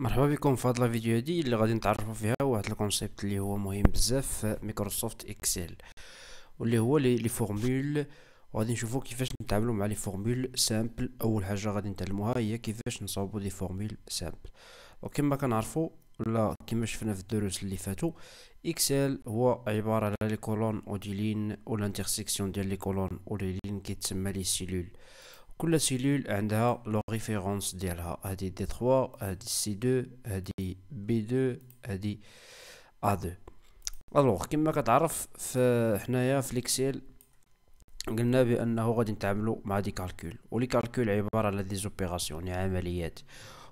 مرحبا بكم في هاد الفيديو هادي اللي غادي نتعرفوا فيها واحد الكونسيبت اللي هو مهم بزاف في مايكروسوفت اكسل واللي هو لي فورمول وغادي نشوفوا كيفاش نتعاملوا مع لي فورمول سامبل اول حاجه غادي نتعلموها هي كيفاش نصاوبوا دي فورمول سامبل وكما كنعرفوا ولا كما شفنا في الدروس اللي فاتوا اكسل هو عباره على لي كولون دي لين والانترسيكسيون ديال لي كولون ولي لين كيتسمى لي سيلول كل سيلول عندها لو ريفيرونس ديالها هادي دي 3 هادي سي 2 هادي بي 2 هادي ا 2 الوغ كما كتعرف فحنايا في الاكسل قلنا بانه غادي نتعاملوا مع دي كالكول ولي كالكول عباره على دي زوبيراسيون يعني عمليات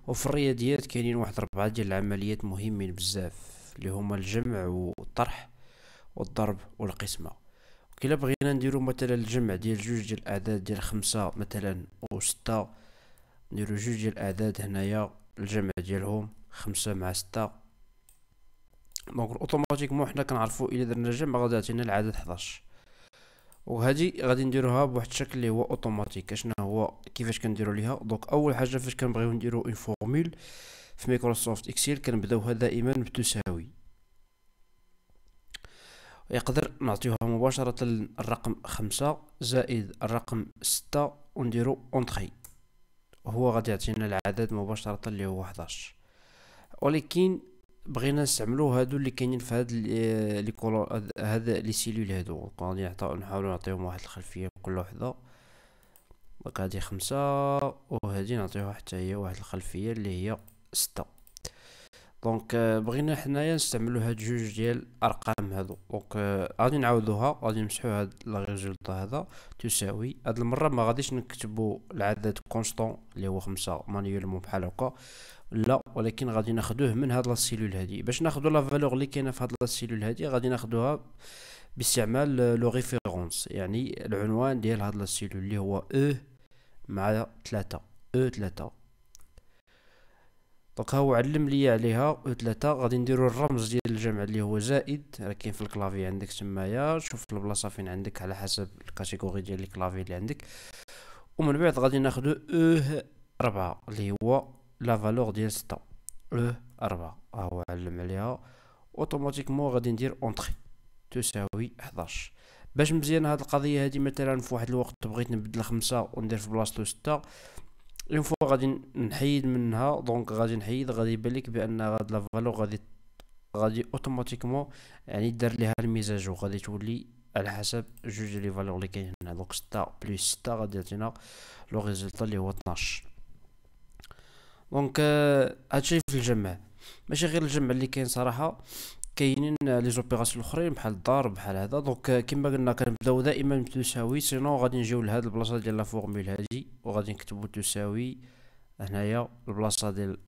وفي الرياضيات كاينين واحد ربعه ديال العمليات مهمين بزاف اللي هما الجمع والطرح والضرب والقسمه كي بغينا نديرو مثلا الجمع ديال جوج ديال الاعداد ديال خمسة مثلا او ستة نديرو جوج ديال الاعداد هنايا الجمع ديالهم خمسة مع ستة دونك اوتوماتيكمون حنا كنعرفو الى درنا الجمع غادي يعطينا العدد 11 وهادي غادي نديروها بواحد الشكل اللي هو اوتوماتيك اشنا هو كيفاش كنديرو ليها دونك اول حاجه فاش كنبغيو نديرو اون فورمول في مايكروسوفت اكسل كنبداوها دائما بتساوي يقدر نعطيوها مباشرة الرقم خمسة زائد الرقم ستة ونديرو اونتخي هو غادي يعطينا العدد مباشرة اللي هو 11 ولكن بغينا نستعملو هادو اللي كاينين في هاد آه، لي كولور هاد لي سيلول هادو غادي نحاولو نعطيهم واحد الخلفية كل وحدة دونك هادي خمسة وهادي نعطيوها حتى هي واحد الخلفية اللي هي ستة دونك euh, بغينا حنايا نستعملو هاد جوج ديال الارقام هادو دونك euh, غادي نعاودوها غادي نمسحو هاد الريزولطا هذا تساوي هاد المره ما غاديش نكتبو العدد كونستون اللي هو خمسة مانيولمون بحال هكا لا ولكن غادي ناخدوه من هاد لاسيلول هادي باش ناخدو لا فالور اللي كاينه في هاد لاسيلول هادي غادي ناخدوها باستعمال لو ريفيرونس يعني العنوان ديال هاد لاسيلول اللي هو او e مع ثلاثة او e ثلاثة دونك هو علم لي عليها او ثلاثة غادي نديرو الرمز ديال الجمع اللي هو زائد راه كاين في الكلافي عندك تمايا شوف البلاصة فين عندك على حسب الكاتيجوري ديال الكلافي اللي عندك ومن بعد غادي ناخدو اوه ربعة اللي هو لا فالور ديال ستة اوه ربعة هو علم عليها اوتوماتيكمون غادي ندير اونتري تساوي 11 باش مزيان هاد القضيه هادي مثلا في واحد الوقت بغيت نبدل خمسة وندير في بلاصتو ستة اون فوا غادي نحيد منها دونك غادي نحيد غادي يبان لك بان هاد لافالو غادي غادي اوتوماتيكمون يعني دار ليها الميزاج وغادي تولي على حسب جوج لي فالور اللي كاين هنا دونك 6 بلس 6 غادي يعطينا لو ريزلتا اللي هو 12 دونك آه، هادشي في الجمع ماشي غير الجمع اللي كاين صراحه كاينين لي زوبيراسيون الاخرين بحال الدار بحال هذا دونك كما قلنا كنبداو دائما بتساوي سينو غادي نجيو لهاد البلاصه ديال لا فورمول هادي وغادي نكتبو تساوي هنايا البلاصه ديال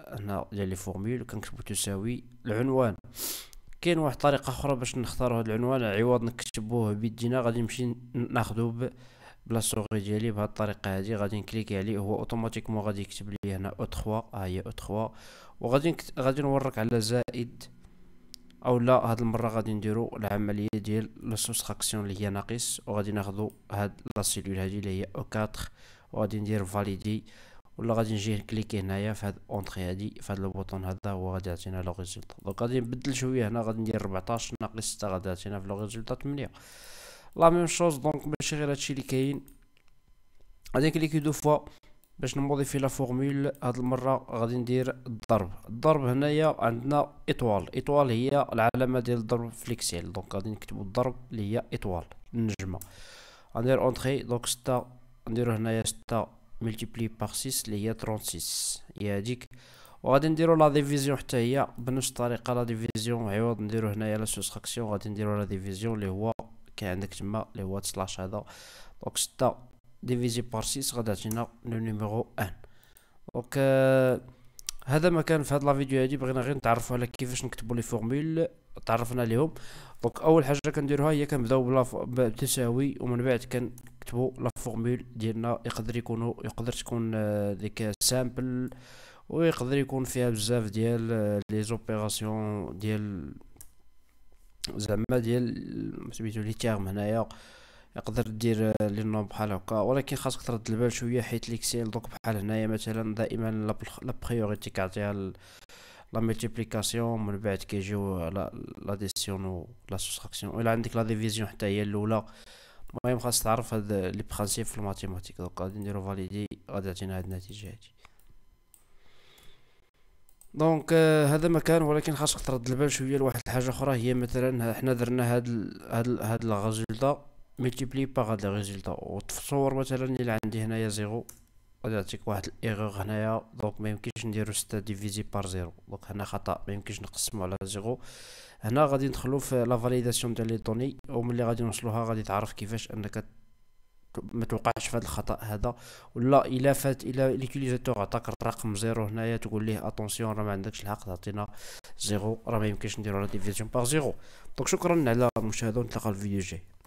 هنا ديال لي فورمول كنكتبو تساوي العنوان كاين واحد الطريقه اخرى باش نختارو هاد العنوان عوض نكتبوه بيدينا غادي نمشي ناخذو بلا سوري ديالي بهاد الطريقه هادي غادي نكليكي عليه هو اوتوماتيكمون غادي يكتب لي هنا او 3 ها هي او 3 وغادي غادي نورك على زائد او لا هاد المره غادي نديرو العمليه ديال لا اللي هي ناقص وغادي ناخذو هاد لا سيلول هادي اللي هي او 4 وغادي ندير فاليدي ولا غادي نجي نكليكي هنايا في هاد اونتري هادي في هاد البوطون هذا هو غادي يعطينا لو ريزولتا دونك غادي نبدل شويه هنا غادي ندير 14 ناقص 6 غادي يعطينا في لو ريزولتا 8 لا ميم شوز دونك ماشي غير هادشي اللي كاين غادي كليكي دو فوا باش نموضي في فورمول هاد المره غادي ندير الضرب الضرب هنايا عندنا اطوال اطوال هي العلامه ديال الضرب في دونك غادي نكتبو الضرب اللي هي اطوال النجمه غندير أونتخي دونك ستة نديرو هنايا ستة ملتيبلي باغ سيس اللي هي ترونسيس هي هاديك وغادي نديرو لا ديفيزيون حتى هي بنفس الطريقه لا ديفيزيون عوض نديرو هنايا لا سوسخاكسيون غادي نديرو لا ديفيزيون اللي هو كاين عندك تما اللي هو تسلاش هذا دونك ستة ديفيزي بار 6 غادي تعطينا لو نيميرو ان دونك euh, هذا ما كان في هاد لا فيديو هادي بغينا غير نتعرفوا على كيفاش نكتبوا لي فورمول تعرفنا عليهم دونك اول حاجه كنديروها هي كنبداو بلا بتساوي ومن بعد كنكتبوا لا فورمول ديالنا يقدر يكونوا يقدر تكون آه، ديك سامبل ويقدر يكون فيها بزاف ديال آه، لي زوبيراسيون ديال زعما ديال سميتو لي تيرم هنايا يقدر دير لينو بحال هكا ولكن خاصك ترد البال شويه حيت ليكسيل دوك بحال هنايا مثلا دائما لا بريوريتي كيعطيها لا ملتيبليكاسيون من بعد كيجيو لا ديسيون و لا سوستراكسيون الا عندك لا ديفيزيون حتى هي الاولى المهم خاص تعرف هاد لي برانسيپ في الماتيماتيك دوك غادي نديرو فاليدي غادي يعطينا هاد النتيجه هادي دونك آه هذا ما كان ولكن خاصك ترد البال شويه لواحد الحاجه اخرى هي مثلا حنا درنا هاد هاد هاد لا ريزولطا ملتيبلي باغ هاد لي و وتصور مثلا الا عندي هنايا زيرو غادي يعطيك واحد الايغور هنايا دونك ميمكنش نديرو ستة ديفيزي بار زيرو دونك هنا خطا ميمكنش نقسمو على زيرو هنا غادي ندخلو في لا فاليداسيون ديال لي دوني وملي غادي نوصلوها غادي تعرف كيفاش انك ما توقعش في هذا الخطا هذا ولا الا فات الا ليكوليزاتور عطاك الرقم زيرو هنايا تقول ليه اتونسيون راه ما عندكش الحق تعطينا زيرو راه ما يمكنش نديرو لا ديفيزيون بار زيرو دونك شكرا على المشاهده ونتلاقاو الفيديو الجاي